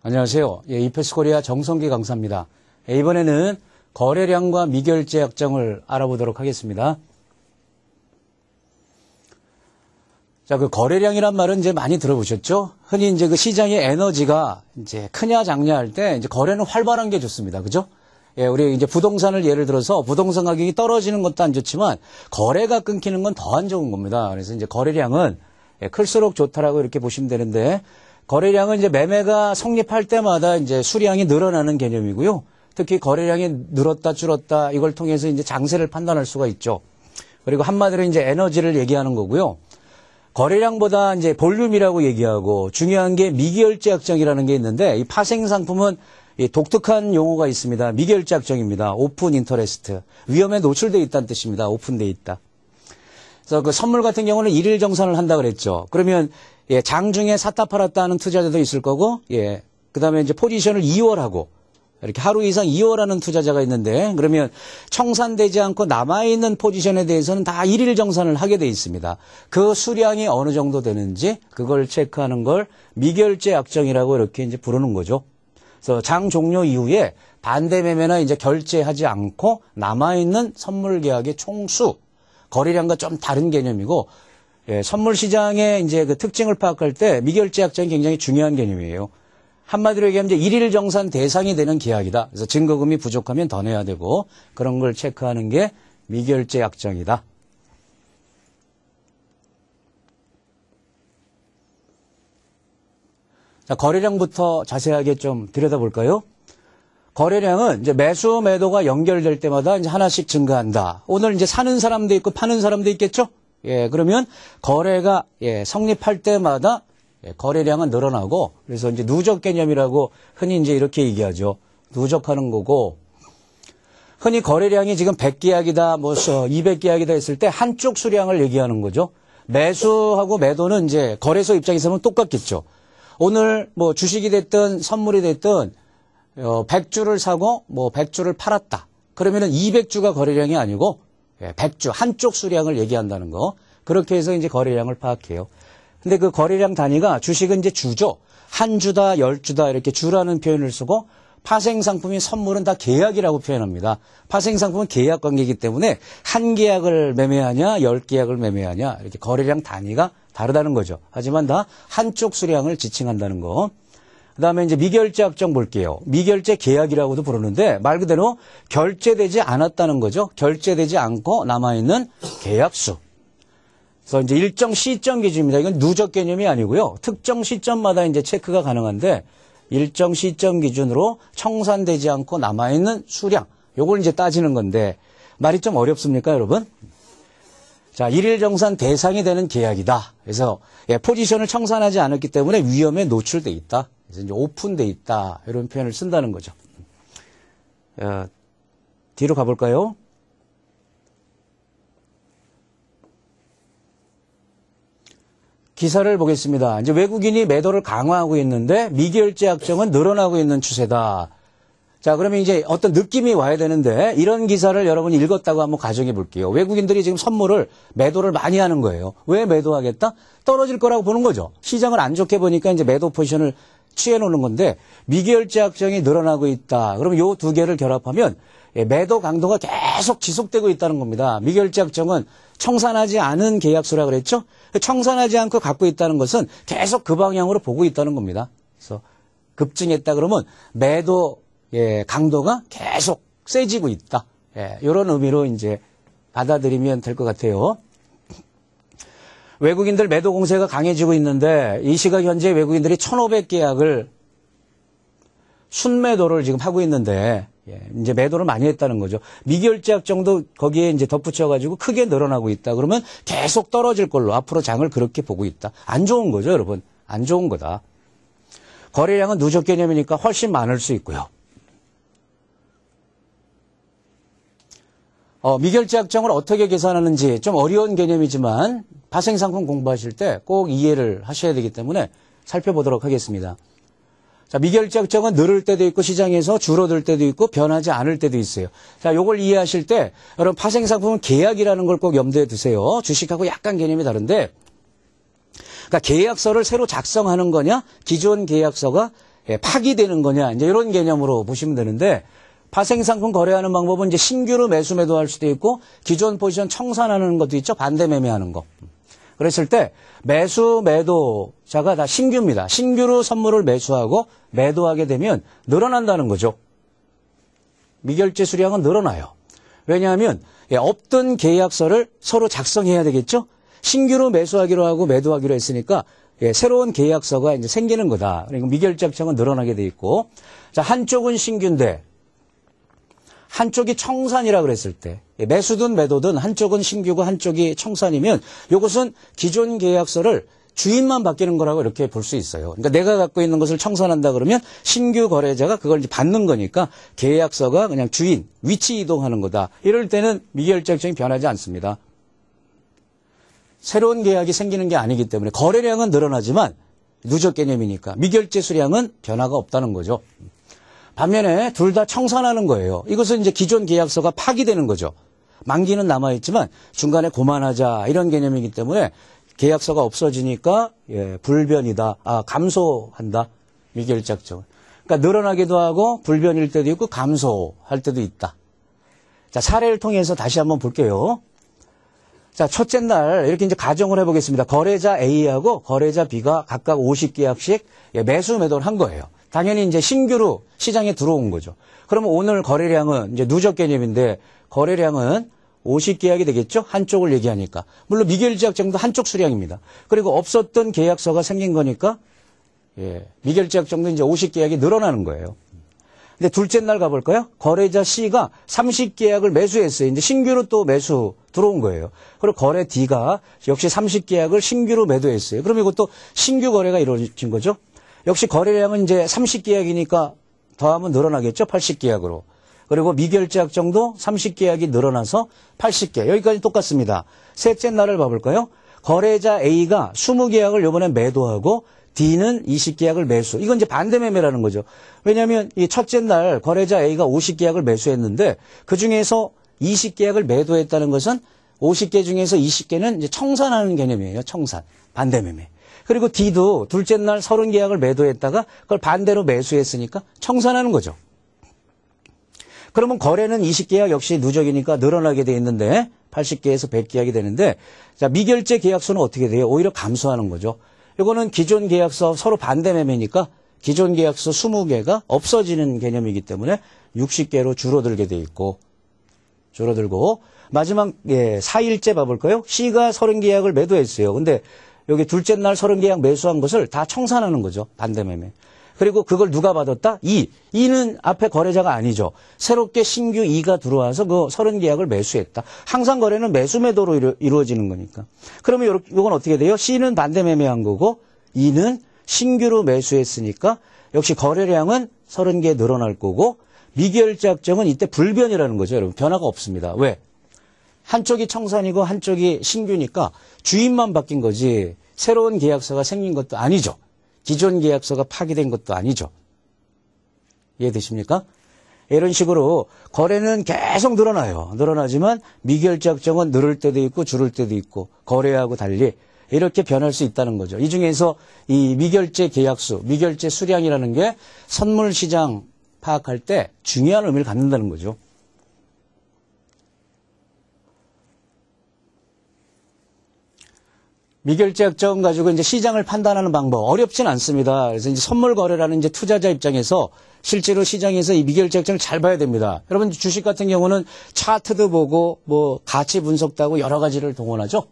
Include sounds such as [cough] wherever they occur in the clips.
안녕하세요. 예, 이페스 코리아 정성기 강사입니다. 예, 이번에는 거래량과 미결제 약정을 알아보도록 하겠습니다. 자, 그 거래량이란 말은 이제 많이 들어보셨죠? 흔히 이제 그 시장의 에너지가 이제 크냐 작냐 할 때 이제 거래는 활발한 게 좋습니다. 그죠? 예, 우리 이제 부동산을 예를 들어서 부동산 가격이 떨어지는 것도 안 좋지만 거래가 끊기는 건 더 안 좋은 겁니다. 그래서 이제 거래량은 예, 클수록 좋다라고 이렇게 보시면 되는데 거래량은 이제 매매가 성립할 때마다 이제 수량이 늘어나는 개념이고요. 특히 거래량이 늘었다 줄었다 이걸 통해서 이제 장세를 판단할 수가 있죠. 그리고 한마디로 이제 에너지를 얘기하는 거고요. 거래량보다 이제 볼륨이라고 얘기하고 중요한 게 미결제 약정이라는 게 있는데 이 파생 상품은 독특한 용어가 있습니다. 미결제 약정입니다. 오픈 인터레스트. 위험에 노출돼 있다는 뜻입니다. 오픈돼 있다. 그래서 그 선물 같은 경우는 일일 정산을 한다 그랬죠. 그러면 예, 장중에 샀다 팔았다 는 투자자도 있을 거고, 예, 그 다음에 이제 포지션을 2월하고, 이렇게 하루 이상 2월하는 투자자가 있는데, 그러면 청산되지 않고 남아있는 포지션에 대해서는 다 일일 정산을 하게 돼 있습니다. 그 수량이 어느 정도 되는지, 그걸 체크하는 걸 미결제 약정이라고 이렇게 이제 부르는 거죠. 그래서 장 종료 이후에 반대 매매나 이제 결제하지 않고 남아있는 선물 계약의 총수, 거래량과 좀 다른 개념이고 예, 선물 시장의 이제 그 특징을 파악할 때 미결제약정이 굉장히 중요한 개념이에요. 한마디로 얘기하면 이제 일일 정산 대상이 되는 계약이다. 그래서 증거금이 부족하면 더 내야 되고 그런 걸 체크하는 게 미결제 약정이다. 자, 거래량부터 자세하게 좀 들여다볼까요? 거래량은 이제 매수 매도가 연결될 때마다 이제 하나씩 증가한다. 오늘 이제 사는 사람도 있고 파는 사람도 있겠죠? 예, 그러면 거래가 예, 성립할 때마다 예, 거래량은 늘어나고 그래서 이제 누적 개념이라고 흔히 이제 이렇게 얘기하죠. 누적하는 거고 흔히 거래량이 지금 100계약이다 뭐 200계약이다 했을 때 한쪽 수량을 얘기하는 거죠. 매수하고 매도는 이제 거래소 입장에서는 똑같겠죠. 오늘 뭐 주식이 됐든 선물이 됐든 어, 100주를 사고 뭐 100주를 팔았다. 그러면은 200주가 거래량이 아니고 예, 백주 한쪽 수량을 얘기한다는 거. 그렇게 해서 이제 거래량을 파악해요. 근데 그 거래량 단위가 주식은 이제 주죠. 한 주다, 열 주다 이렇게 주라는 표현을 쓰고 파생 상품인 선물은 다 계약이라고 표현합니다. 파생 상품은 계약 관계이기 때문에 한 계약을 매매하냐, 열 계약을 매매하냐 이렇게 거래량 단위가 다르다는 거죠. 하지만 다 한쪽 수량을 지칭한다는 거. 그다음에 이제 미결제 합정 볼게요. 미결제 계약이라고도 부르는데 말 그대로 결제되지 않았다는 거죠. 결제되지 않고 남아 있는 계약수. 그래서 이제 일정 시점 기준입니다. 이건 누적 개념이 아니고요. 특정 시점마다 이제 체크가 가능한데 일정 시점 기준으로 청산되지 않고 남아 있는 수량. 요걸 이제 따지는 건데 말이 좀 어렵습니까, 여러분? 자, 일일 정산 대상이 되는 계약이다. 그래서 예, 포지션을 청산하지 않았기 때문에 위험에 노출돼 있다. 그래서 이제 오픈돼 있다 이런 표현을 쓴다는 거죠. 어, 뒤로 가볼까요? 기사를 보겠습니다. 이제 외국인이 매도를 강화하고 있는데 미결제 약정은 늘어나고 있는 추세다. 자, 그러면 이제 어떤 느낌이 와야 되는데 이런 기사를 여러분이 읽었다고 한번 가정해 볼게요. 외국인들이 지금 선물을 매도를 많이 하는 거예요. 왜 매도하겠다? 떨어질 거라고 보는 거죠. 시장을 안 좋게 보니까 이제 매도 포지션을 취해 놓는 건데 미결제 약정이 늘어나고 있다. 그럼 이 두 개를 결합하면 예, 매도 강도가 계속 지속되고 있다는 겁니다. 미결제 약정은 청산하지 않은 계약수라 그랬죠? 청산하지 않고 갖고 있다는 것은 계속 그 방향으로 보고 있다는 겁니다. 그래서 급증했다 그러면 매도 예, 강도가 계속 세지고 있다. 예, 이런 의미로 이제 받아들이면 될 것 같아요. 외국인들 매도 공세가 강해지고 있는데 이 시각 현재 외국인들이 1,500계약을 순매도를 지금 하고 있는데 예, 이제 매도를 많이 했다는 거죠. 미결제 약정도 거기에 이제 덧붙여가지고 크게 늘어나고 있다. 그러면 계속 떨어질 걸로 앞으로 장을 그렇게 보고 있다. 안 좋은 거죠, 여러분. 안 좋은 거다. 거래량은 누적 개념이니까 훨씬 많을 수 있고요. 어, 미결제 약정을 어떻게 계산하는지 좀 어려운 개념이지만 파생상품 공부하실 때 꼭 이해를 하셔야 되기 때문에 살펴보도록 하겠습니다. 자, 미결제 약정은 늘을 때도 있고 시장에서 줄어들 때도 있고 변하지 않을 때도 있어요. 자, 요걸 이해하실 때 여러분 파생상품은 계약이라는 걸 꼭 염두에 두세요. 주식하고 약간 개념이 다른데 그러니까 계약서를 새로 작성하는 거냐 기존 계약서가 예, 파기되는 거냐 이제 이런 개념으로 보시면 되는데 파생상품 거래하는 방법은 이제 신규로 매수 매도할 수도 있고 기존 포지션 청산하는 것도 있죠. 반대 매매하는 거. 그랬을 때 매수 매도자가 다 신규입니다. 신규로 선물을 매수하고 매도하게 되면 늘어난다는 거죠. 미결제 수량은 늘어나요. 왜냐하면 예, 없던 계약서를 서로 작성해야 되겠죠. 신규로 매수하기로 하고 매도하기로 했으니까 예, 새로운 계약서가 이제 생기는 거다. 그러니까 미결 제약정은 늘어나게 돼 있고, 자 한쪽은 신규인데 한쪽이 청산이라 그랬을 때 매수든 매도든 한쪽은 신규고 한쪽이 청산이면 이것은 기존 계약서를 주인만 바뀌는 거라고 이렇게 볼 수 있어요. 그러니까 내가 갖고 있는 것을 청산한다 그러면 신규 거래자가 그걸 이제 받는 거니까 계약서가 그냥 주인, 위치 이동하는 거다. 이럴 때는 미결적증이 제 변하지 않습니다. 새로운 계약이 생기는 게 아니기 때문에 거래량은 늘어나지만 누적 개념이니까 미결제 수량은 변화가 없다는 거죠. 반면에 둘 다 청산하는 거예요. 이것은 이제 기존 계약서가 파기되는 거죠. 만기는 남아있지만 중간에 고만하자 이런 개념이기 때문에 계약서가 없어지니까 예, 불변이다. 아, 감소한다. 미결작적. 그러니까 늘어나기도 하고 불변일 때도 있고 감소할 때도 있다. 자, 사례를 통해서 다시 한번 볼게요. 자, 첫째 날 이렇게 이제 가정을 해보겠습니다. 거래자 A하고 거래자 B가 각각 50계약씩 예, 매수 매도를 한 거예요. 당연히 이제 신규로 시장에 들어온 거죠. 그러면 오늘 거래량은 이제 누적 개념인데 거래량은 50계약이 되겠죠? 한쪽을 얘기하니까. 물론 미결제약 정도 한쪽 수량입니다. 그리고 없었던 계약서가 생긴 거니까 예, 미결제약 정도 이제 50계약이 늘어나는 거예요. 근데 둘째 날 가볼까요? 거래자 C가 30계약을 매수했어요. 이제 신규로 또 매수 들어온 거예요. 그리고 거래 D가 역시 30계약을 신규로 매도했어요. 그럼 이것도 신규 거래가 이루어진 거죠. 역시 거래량은 이제 30계약이니까 더하면 늘어나겠죠. 80계약으로. 그리고 미결제 약정도 30계약이 늘어나서 80개. 여기까지 똑같습니다. 셋째 날을 봐볼까요? 거래자 A가 20계약을 요번에 매도하고 D는 2 0계약을 매수. 이건 이제 반대매매라는 거죠. 왜냐하면 이 첫째 날 거래자 A가 50계약을 매수했는데 그중에서 2 0계약을 매도했다는 것은 50개 중에서 20개는 이제 청산하는 개념이에요. 청산. 반대매매. 그리고 D도 둘째 날 30계약을 매도했다가 그걸 반대로 매수했으니까 청산하는 거죠. 그러면 거래는 20계약 역시 누적이니까 늘어나게 돼 있는데 80개에서 100계약이 되는데 자 미결제 계약수는 어떻게 돼요? 오히려 감소하는 거죠. 이거는 기존 계약서 서로 반대 매매니까 기존 계약서 20개가 없어지는 개념이기 때문에 60개로 줄어들게 돼 있고 줄어들고 마지막 예, 4일째 봐볼까요? C가 30계약을 매도했어요. 근데 여기 둘째 날 30계약 매수한 것을 다 청산하는 거죠. 반대 매매. 그리고 그걸 누가 받았다? 이. 이는 앞에 거래자가 아니죠. 새롭게 신규 이가 들어와서 그 서른 계약을 매수했다. 항상 거래는 매수 매도로 이루, 어지는 거니까. 그러면 이건 어떻게 돼요? C는 반대 매매한 거고 이는 신규로 매수했으니까 역시 거래량은 서른 개 늘어날 거고 미결제 약정은 이때 불변이라는 거죠. 여러분 변화가 없습니다. 왜? 한쪽이 청산이고 한쪽이 신규니까 주인만 바뀐 거지 새로운 계약서가 생긴 것도 아니죠. 기존 계약서가 파기된 것도 아니죠. 이해되십니까? 이런 식으로 거래는 계속 늘어나요. 늘어나지만 미결제 약정은 늘을 때도 있고 줄을 때도 있고 거래하고 달리 이렇게 변할 수 있다는 거죠. 이 중에서 이 미결제 계약수, 미결제 수량이라는 게 선물 시장 파악할 때 중요한 의미를 갖는다는 거죠. 미결제약 정 가지고 이제 시장을 판단하는 방법 어렵진 않습니다. 그래서 이제 선물 거래라는 이제 투자자 입장에서 실제로 시장에서 이 미결제약정을 잘 봐야 됩니다. 여러분 주식 같은 경우는 차트도 보고 뭐 가치 분석도 하고 여러 가지를 동원하죠.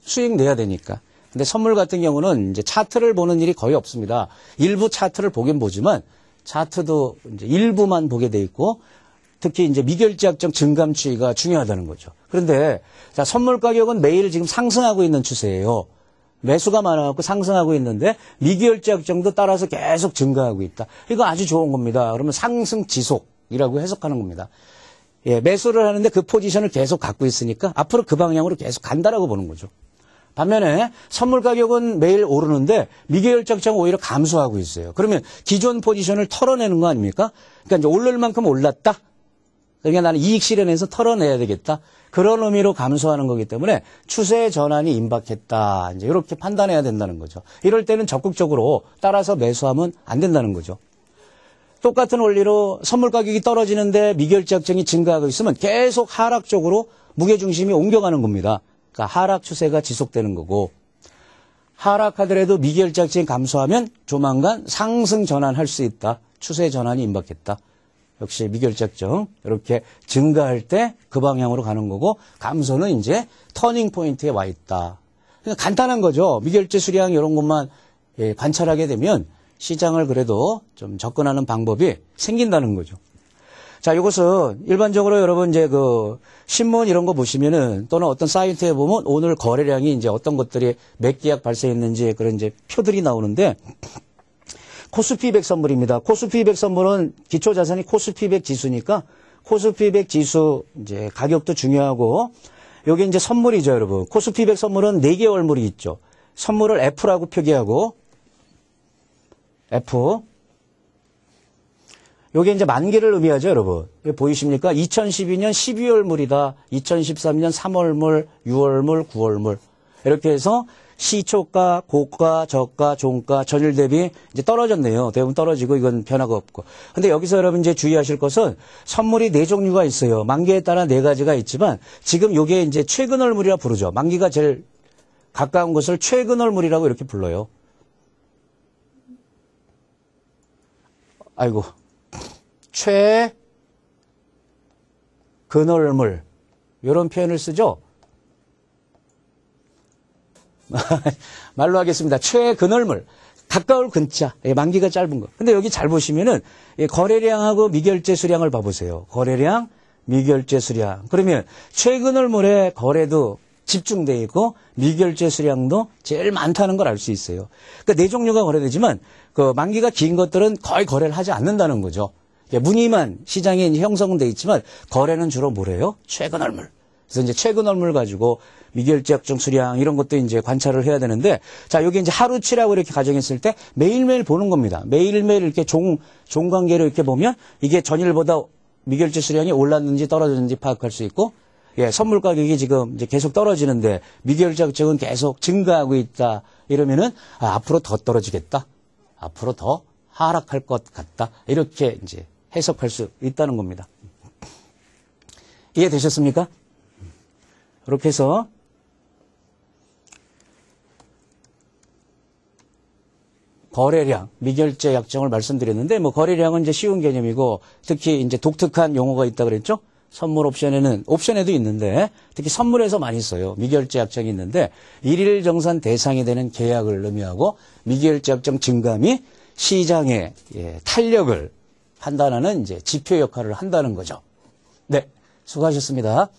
수익 내야 되니까. 근데 선물 같은 경우는 이제 차트를 보는 일이 거의 없습니다. 일부 차트를 보긴 보지만 차트도 이제 일부만 보게 돼 있고 특히 이제 미결제약정 증감 추이가 중요하다는 거죠. 그런데 자, 선물 가격은 매일 지금 상승하고 있는 추세예요. 매수가 많아갖고 상승하고 있는데 미결제약정도 따라서 계속 증가하고 있다. 이거 아주 좋은 겁니다. 그러면 상승 지속이라고 해석하는 겁니다. 예, 매수를 하는데 그 포지션을 계속 갖고 있으니까 앞으로 그 방향으로 계속 간다라고 보는 거죠. 반면에 선물 가격은 매일 오르는데 미개열적정 은 오히려 감소하고 있어요. 그러면 기존 포지션을 털어내는 거 아닙니까? 그러니까 이제 오를 만큼 올랐다. 그러니까 나는 이익 실현에서 털어내야 되겠다. 그런 의미로 감소하는 거기 때문에 추세 전환이 임박했다. 이제 이렇게 판단해야 된다는 거죠. 이럴 때는 적극적으로 따라서 매수하면 안 된다는 거죠. 똑같은 원리로 선물 가격이 떨어지는데 미결제 약정이 증가하고 있으면 계속 하락 적으로 무게 중심이 옮겨가는 겁니다. 그러니까 하락 추세가 지속되는 거고 하락하더라도 미결제 약정이 감소하면 조만간 상승 전환할 수 있다. 추세 전환이 임박했다. 역시 미결책정 이렇게 증가할 때 그 방향으로 가는 거고 감소는 이제 터닝 포인트에 와 있다. 그러니까 간단한 거죠. 미결제 수량 이런 것만 예, 관찰하게 되면 시장을 그래도 좀 접근하는 방법이 생긴다는 거죠. 자, 이것은 일반적으로 여러분 이제 그 신문 이런 거 보시면은 또는 어떤 사이트에 보면 오늘 거래량이 이제 어떤 것들이 몇 계약 발생했는지 그런 이제 표들이 나오는데 코스피 백 선물입니다. 코스피 백 선물은 기초 자산이 코스피 백 지수니까 코스피 백 지수 이제 가격도 중요하고 요게 이제 선물이죠, 여러분. 코스피 백 선물은 4개 월물이 있죠. 선물을 F라고 표기하고 F 요게 이제 만기를 의미하죠, 여러분. 보이십니까? 2012년 12월물이다. 2013년 3월물, 6월물, 9월물. 이렇게 해서 시초가, 고가, 저가, 종가, 전일 대비 이제 떨어졌네요. 대부분 떨어지고 이건 변화가 없고. 근데 여기서 여러분 이제 주의하실 것은 선물이 네 종류가 있어요. 만기에 따라 네 가지가 있지만 지금 요게 이제 최근얼물이라 부르죠. 만기가 제일 가까운 것을 최근얼물이라고 이렇게 불러요. 아이고. 최근얼물 이런 표현을 쓰죠. [laughs] 말로 하겠습니다. 최근얼물. 가까울 근차. 예, 만기가 짧은 거. 근데 여기 잘 보시면은 예, 거래량하고 미결제 수량을 봐보세요. 거래량, 미결제 수량. 그러면 최근얼물의 거래도 집중돼 있고 미결제 수량도 제일 많다는 걸 알 수 있어요. 그러니까 네 종류가 거래되지만 그 만기가 긴 것들은 거의 거래를 하지 않는다는 거죠. 문늬만 예, 시장에 형성돼 있지만 거래는 주로 뭐래요? 최근얼물. 그래서 이제 최근 얼물 가지고 미결제약정 수량 이런 것도 이제 관찰을 해야 되는데 자 여기 이제 하루치라고 이렇게 가정했을 때 매일매일 보는 겁니다. 매일매일 이렇게 종 종관계로 이렇게 보면 이게 전일보다 미결제 수량이 올랐는지 떨어졌는지 파악할 수 있고 예, 선물 가격이 지금 이제 계속 떨어지는데 미결제약정은 계속 증가하고 있다 이러면은 아, 앞으로 더 떨어지겠다. 앞으로 더 하락할 것 같다. 이렇게 이제 해석할 수 있다는 겁니다. 이해되셨습니까? 이렇게 해서 거래량, 미결제 약정을 말씀드렸는데 뭐 거래량은 이제 쉬운 개념이고 특히 이제 독특한 용어가 있다 그랬죠? 선물 옵션에는 옵션에도 있는데 특히 선물에서 많이 써요. 미결제 약정이 있는데 일일 정산 대상이 되는 계약을 의미하고 미결제 약정 증감이 시장의 예, 탄력을 판단하는 이제 지표 역할을 한다는 거죠. 네, 수고하셨습니다.